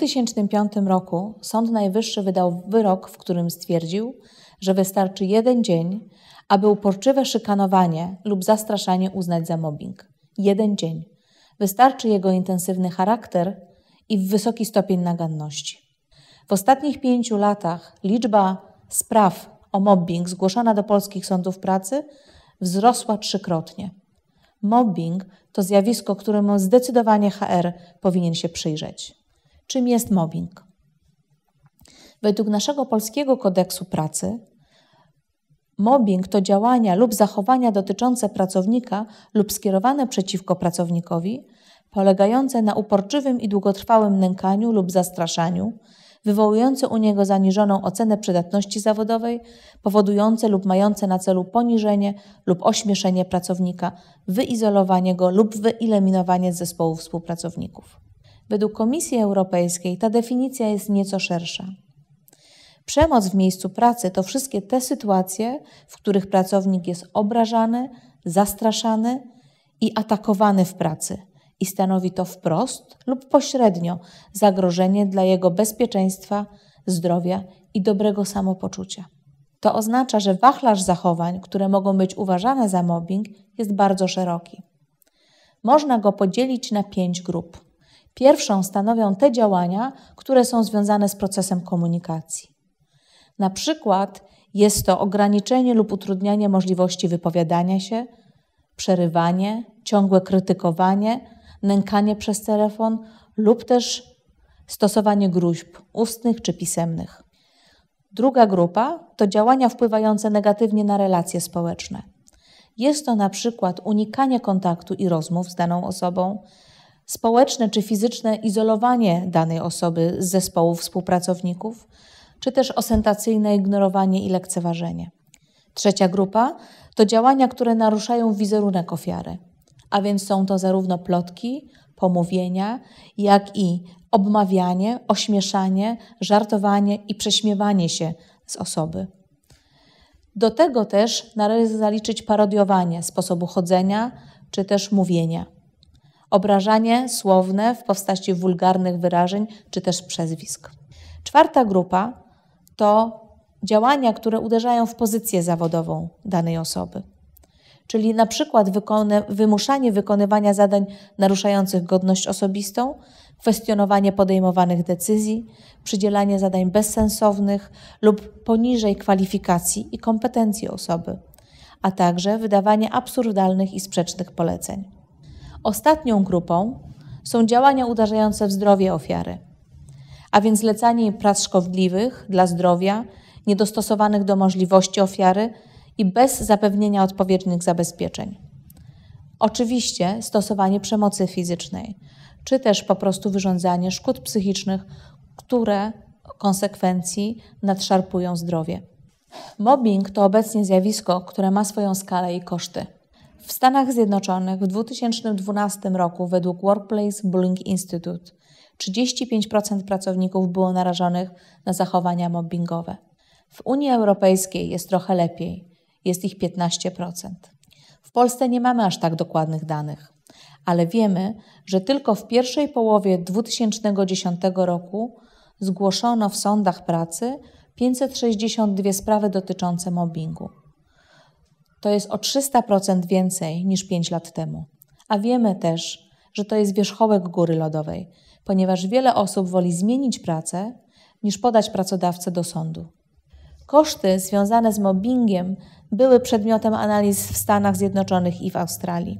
2005 roku Sąd Najwyższy wydał wyrok, w którym stwierdził, że wystarczy jeden dzień, aby uporczywe szykanowanie lub zastraszanie uznać za mobbing. Jeden dzień. Wystarczy jego intensywny charakter i wysoki stopień naganności. W ostatnich pięciu latach liczba spraw o mobbing zgłoszona do polskich sądów pracy wzrosła trzykrotnie. Mobbing to zjawisko, któremu zdecydowanie HR powinien się przyjrzeć czym jest mobbing. Według naszego polskiego kodeksu pracy, mobbing to działania lub zachowania dotyczące pracownika lub skierowane przeciwko pracownikowi, polegające na uporczywym i długotrwałym nękaniu lub zastraszaniu, wywołujące u niego zaniżoną ocenę przydatności zawodowej, powodujące lub mające na celu poniżenie lub ośmieszenie pracownika, wyizolowanie go lub wyeliminowanie z zespołu współpracowników. Według Komisji Europejskiej ta definicja jest nieco szersza. Przemoc w miejscu pracy to wszystkie te sytuacje, w których pracownik jest obrażany, zastraszany i atakowany w pracy i stanowi to wprost lub pośrednio zagrożenie dla jego bezpieczeństwa, zdrowia i dobrego samopoczucia. To oznacza, że wachlarz zachowań, które mogą być uważane za mobbing, jest bardzo szeroki. Można go podzielić na pięć grup. Pierwszą stanowią te działania, które są związane z procesem komunikacji. Na przykład jest to ograniczenie lub utrudnianie możliwości wypowiadania się, przerywanie, ciągłe krytykowanie, nękanie przez telefon lub też stosowanie gruźb ustnych czy pisemnych. Druga grupa to działania wpływające negatywnie na relacje społeczne. Jest to na przykład unikanie kontaktu i rozmów z daną osobą, społeczne czy fizyczne izolowanie danej osoby z zespołu współpracowników, czy też osentacyjne ignorowanie i lekceważenie. Trzecia grupa to działania, które naruszają wizerunek ofiary, a więc są to zarówno plotki, pomówienia, jak i obmawianie, ośmieszanie, żartowanie i prześmiewanie się z osoby. Do tego też należy zaliczyć parodiowanie sposobu chodzenia czy też mówienia obrażanie słowne w postaci wulgarnych wyrażeń czy też przezwisk. Czwarta grupa to działania, które uderzają w pozycję zawodową danej osoby. Czyli na przykład wykony, wymuszanie wykonywania zadań naruszających godność osobistą, kwestionowanie podejmowanych decyzji, przydzielanie zadań bezsensownych lub poniżej kwalifikacji i kompetencji osoby, a także wydawanie absurdalnych i sprzecznych poleceń. Ostatnią grupą są działania uderzające w zdrowie ofiary, a więc lecanie prac szkodliwych dla zdrowia, niedostosowanych do możliwości ofiary i bez zapewnienia odpowiednich zabezpieczeń. Oczywiście stosowanie przemocy fizycznej, czy też po prostu wyrządzanie szkód psychicznych, które konsekwencji nadszarpują zdrowie. Mobbing to obecnie zjawisko, które ma swoją skalę i koszty. W Stanach Zjednoczonych w 2012 roku według Workplace Bullying Institute 35% pracowników było narażonych na zachowania mobbingowe. W Unii Europejskiej jest trochę lepiej, jest ich 15%. W Polsce nie mamy aż tak dokładnych danych, ale wiemy, że tylko w pierwszej połowie 2010 roku zgłoszono w sądach pracy 562 sprawy dotyczące mobbingu. To jest o 300% więcej niż 5 lat temu. A wiemy też, że to jest wierzchołek góry lodowej, ponieważ wiele osób woli zmienić pracę niż podać pracodawcę do sądu. Koszty związane z mobbingiem były przedmiotem analiz w Stanach Zjednoczonych i w Australii.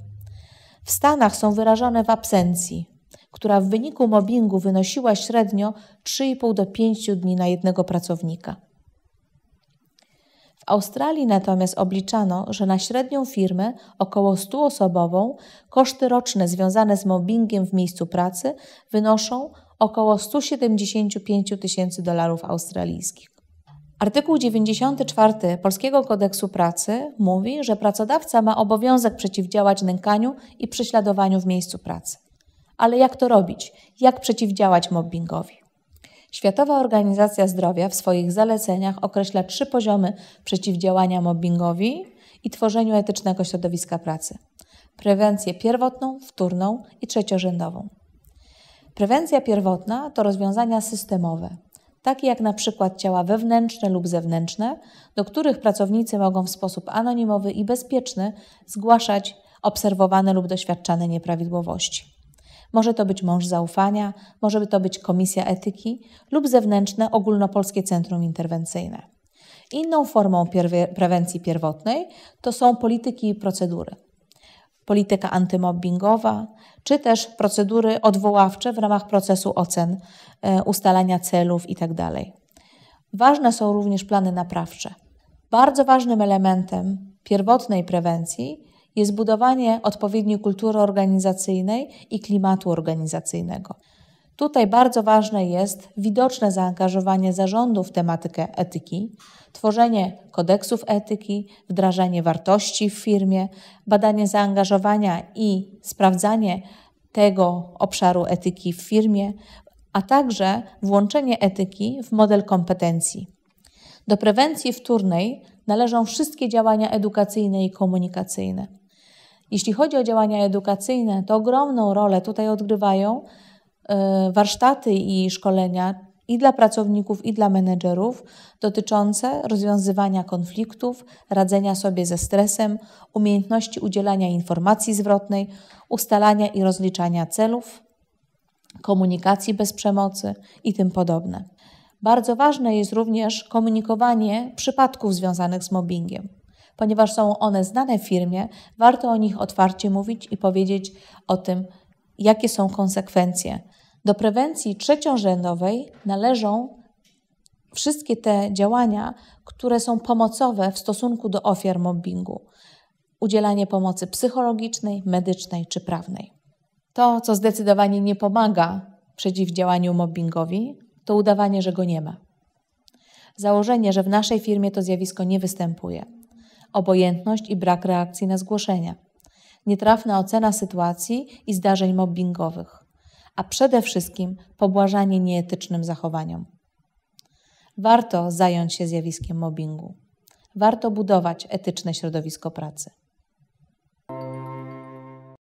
W Stanach są wyrażone w absencji, która w wyniku mobbingu wynosiła średnio 3,5 do 5 dni na jednego pracownika. W Australii natomiast obliczano, że na średnią firmę, około 100-osobową, koszty roczne związane z mobbingiem w miejscu pracy wynoszą około 175 tysięcy dolarów australijskich. Artykuł 94 Polskiego Kodeksu Pracy mówi, że pracodawca ma obowiązek przeciwdziałać nękaniu i prześladowaniu w miejscu pracy. Ale jak to robić? Jak przeciwdziałać mobbingowi? Światowa Organizacja Zdrowia w swoich zaleceniach określa trzy poziomy przeciwdziałania mobbingowi i tworzeniu etycznego środowiska pracy: prewencję pierwotną, wtórną i trzeciorzędową. Prewencja pierwotna to rozwiązania systemowe, takie jak na przykład ciała wewnętrzne lub zewnętrzne, do których pracownicy mogą w sposób anonimowy i bezpieczny zgłaszać obserwowane lub doświadczane nieprawidłowości. Może to być mąż zaufania, może to być komisja etyki lub zewnętrzne ogólnopolskie centrum interwencyjne. Inną formą prewencji pierwotnej to są polityki i procedury. Polityka antymobbingowa, czy też procedury odwoławcze w ramach procesu ocen, e, ustalania celów itd. Tak Ważne są również plany naprawcze. Bardzo ważnym elementem pierwotnej prewencji jest budowanie odpowiedniej kultury organizacyjnej i klimatu organizacyjnego. Tutaj bardzo ważne jest widoczne zaangażowanie zarządu w tematykę etyki, tworzenie kodeksów etyki, wdrażanie wartości w firmie, badanie zaangażowania i sprawdzanie tego obszaru etyki w firmie, a także włączenie etyki w model kompetencji. Do prewencji wtórnej należą wszystkie działania edukacyjne i komunikacyjne. Jeśli chodzi o działania edukacyjne, to ogromną rolę tutaj odgrywają e, warsztaty i szkolenia i dla pracowników, i dla menedżerów dotyczące rozwiązywania konfliktów, radzenia sobie ze stresem, umiejętności udzielania informacji zwrotnej, ustalania i rozliczania celów, komunikacji bez przemocy i tym podobne. Bardzo ważne jest również komunikowanie przypadków związanych z mobbingiem ponieważ są one znane firmie, warto o nich otwarcie mówić i powiedzieć o tym, jakie są konsekwencje. Do prewencji trzeciorzędowej należą wszystkie te działania, które są pomocowe w stosunku do ofiar mobbingu udzielanie pomocy psychologicznej, medycznej czy prawnej. To, co zdecydowanie nie pomaga przeciwdziałaniu mobbingowi, to udawanie, że go nie ma. Założenie, że w naszej firmie to zjawisko nie występuje obojętność i brak reakcji na zgłoszenia, nietrafna ocena sytuacji i zdarzeń mobbingowych, a przede wszystkim pobłażanie nieetycznym zachowaniom. Warto zająć się zjawiskiem mobbingu. Warto budować etyczne środowisko pracy.